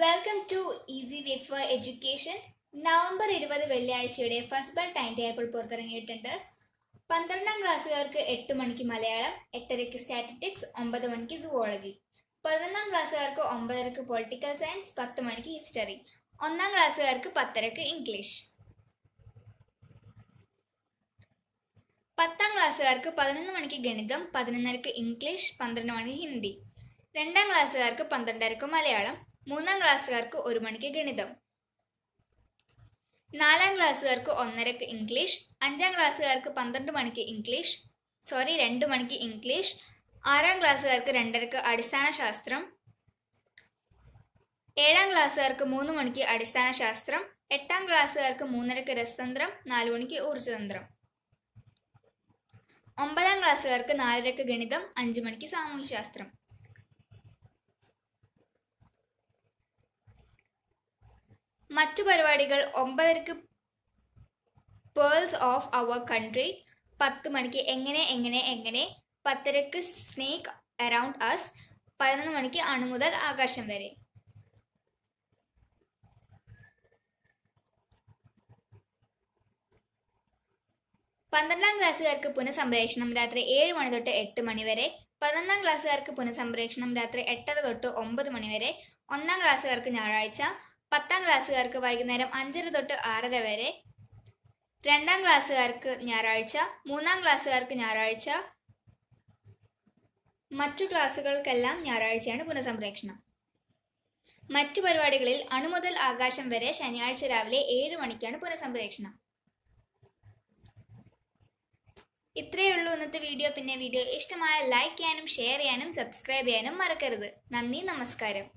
welcome to easy way for education November ഇരുപത് വെള്ളിയാഴ്ചയുടെ first ബൺ ടൈം ടേബിൾ പുറത്തിറങ്ങിയിട്ടുണ്ട് പന്ത്രണ്ടാം ക്ലാസ്സുകാർക്ക് എട്ട് മണിക്ക് മലയാളം എട്ടരയ്ക്ക് സ്റ്റാറ്റിസ്റ്റിക്സ് ഒമ്പത് മണിക്ക് സുവോളജി പതിനൊന്നാം ക്ലാസ്സുകാർക്ക് ഒമ്പതരക്ക് പൊളിറ്റിക്കൽ സയൻസ് പത്ത് മണിക്ക് ഹിസ്റ്ററി ഒന്നാം ക്ലാസ്സുകാർക്ക് പത്തരക്ക് ഇംഗ്ലീഷ് പത്താം ക്ലാസ്സുകാർക്ക് പതിനൊന്ന് മണിക്ക് ഗണിതം പതിനൊന്നരക്ക് ഇംഗ്ലീഷ് പന്ത്രണ്ട് മണിക്ക് ഹിന്ദി രണ്ടാം ക്ലാസ്സുകാർക്ക് പന്ത്രണ്ടരക്ക് മലയാളം മൂന്നാം ക്ലാസ്സുകാർക്ക് ഒരു മണിക്ക് ഗണിതം നാലാം ക്ലാസ്സുകാർക്ക് ഒന്നരക്ക് ഇംഗ്ലീഷ് അഞ്ചാം ക്ലാസ്സുകാർക്ക് പന്ത്രണ്ട് മണിക്ക് ഇംഗ്ലീഷ് സോറി രണ്ട് മണിക്ക് ഇംഗ്ലീഷ് ആറാം ക്ലാസ്സുകാർക്ക് രണ്ടരക്ക് അടിസ്ഥാന ശാസ്ത്രം ഏഴാം ക്ലാസ്സുകാർക്ക് മൂന്ന് മണിക്ക് അടിസ്ഥാന ശാസ്ത്രം എട്ടാം ക്ലാസ്സുകാർക്ക് മൂന്നരക്ക് രസതന്ത്രം നാലു മണിക്ക് ഊർജ്ജതന്ത്രം ഒമ്പതാം ക്ലാസ്സുകാർക്ക് നാലരക്ക് ഗണിതം അഞ്ചു മണിക്ക് സാമൂഹ്യശാസ്ത്രം മറ്റു പരിപാടികൾ ഒമ്പതരക്ക് പേൾസ് ഓഫ് അവർ കൺട്രി പത്ത് മണിക്ക് എങ്ങനെ എങ്ങനെ എങ്ങനെ പത്തരക്ക് സ്നേക്ക് അറൗണ്ട് അസ് പതിനൊന്ന് മണിക്ക് അണുമുതൽ ആകാശം വരെ പന്ത്രണ്ടാം ക്ലാസ്സുകാർക്ക് പുനഃസംപ്രേഷണം രാത്രി ഏഴ് മണി തൊട്ട് എട്ട് മണി വരെ പതിനൊന്നാം ക്ലാസ്സുകാർക്ക് പുനഃസംപ്രേഷണം രാത്രി എട്ടര തൊട്ട് ഒമ്പത് മണിവരെ ഒന്നാം ക്ലാസ്സുകാർക്ക് ഞായറാഴ്ച പത്താം ക്ലാസ്സുകാർക്ക് വൈകുന്നേരം അഞ്ചര തൊട്ട് ആറര വരെ രണ്ടാം ക്ലാസ്സുകാർക്ക് ഞായറാഴ്ച മൂന്നാം ക്ലാസ്സുകാർക്ക് ഞായറാഴ്ച മറ്റു ക്ലാസ്സുകൾക്കെല്ലാം ഞായറാഴ്ചയാണ് പുനഃസംപ്രേക്ഷണം മറ്റു പരിപാടികളിൽ അണുമുതൽ ആകാശം വരെ ശനിയാഴ്ച രാവിലെ ഏഴ് മണിക്കാണ് പുനഃസംപ്രേക്ഷണം ഇത്രയേ ഉള്ളൂ ഇന്നത്തെ വീഡിയോ പിന്നെ വീഡിയോ ഇഷ്ടമായ ലൈക്ക് ചെയ്യാനും ഷെയർ ചെയ്യാനും സബ്സ്ക്രൈബ് ചെയ്യാനും മറക്കരുത് നന്ദി നമസ്കാരം